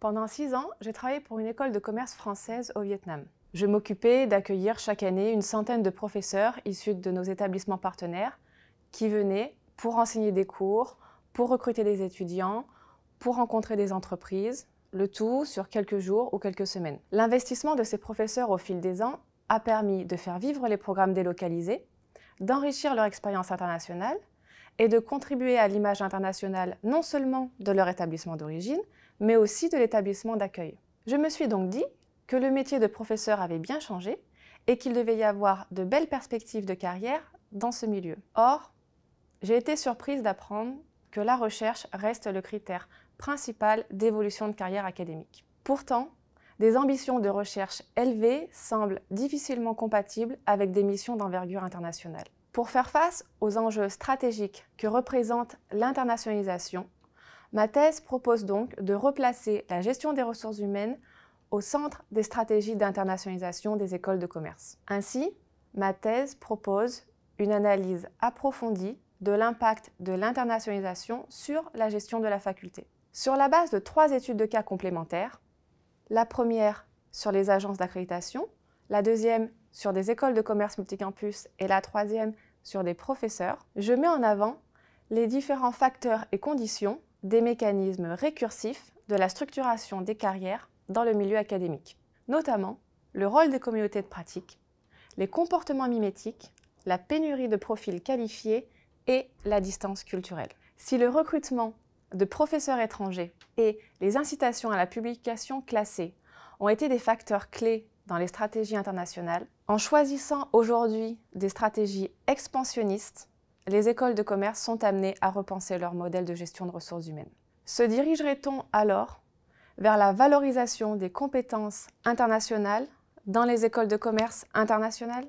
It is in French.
Pendant six ans, j'ai travaillé pour une école de commerce française au Vietnam. Je m'occupais d'accueillir chaque année une centaine de professeurs issus de nos établissements partenaires qui venaient pour enseigner des cours, pour recruter des étudiants, pour rencontrer des entreprises, le tout sur quelques jours ou quelques semaines. L'investissement de ces professeurs au fil des ans a permis de faire vivre les programmes délocalisés, d'enrichir leur expérience internationale et de contribuer à l'image internationale non seulement de leur établissement d'origine, mais aussi de l'établissement d'accueil. Je me suis donc dit que le métier de professeur avait bien changé et qu'il devait y avoir de belles perspectives de carrière dans ce milieu. Or, j'ai été surprise d'apprendre que la recherche reste le critère principal d'évolution de carrière académique. Pourtant, des ambitions de recherche élevées semblent difficilement compatibles avec des missions d'envergure internationale. Pour faire face aux enjeux stratégiques que représente l'internationalisation, ma thèse propose donc de replacer la gestion des ressources humaines au centre des stratégies d'internationalisation des écoles de commerce. Ainsi, ma thèse propose une analyse approfondie de l'impact de l'internationalisation sur la gestion de la faculté. Sur la base de trois études de cas complémentaires, la première sur les agences d'accréditation, la deuxième sur des écoles de commerce multicampus et la troisième sur des professeurs, je mets en avant les différents facteurs et conditions des mécanismes récursifs de la structuration des carrières dans le milieu académique, notamment le rôle des communautés de pratique, les comportements mimétiques, la pénurie de profils qualifiés et la distance culturelle. Si le recrutement de professeurs étrangers et les incitations à la publication classée ont été des facteurs clés dans les stratégies internationales. En choisissant aujourd'hui des stratégies expansionnistes, les écoles de commerce sont amenées à repenser leur modèle de gestion de ressources humaines. Se dirigerait-on alors vers la valorisation des compétences internationales dans les écoles de commerce internationales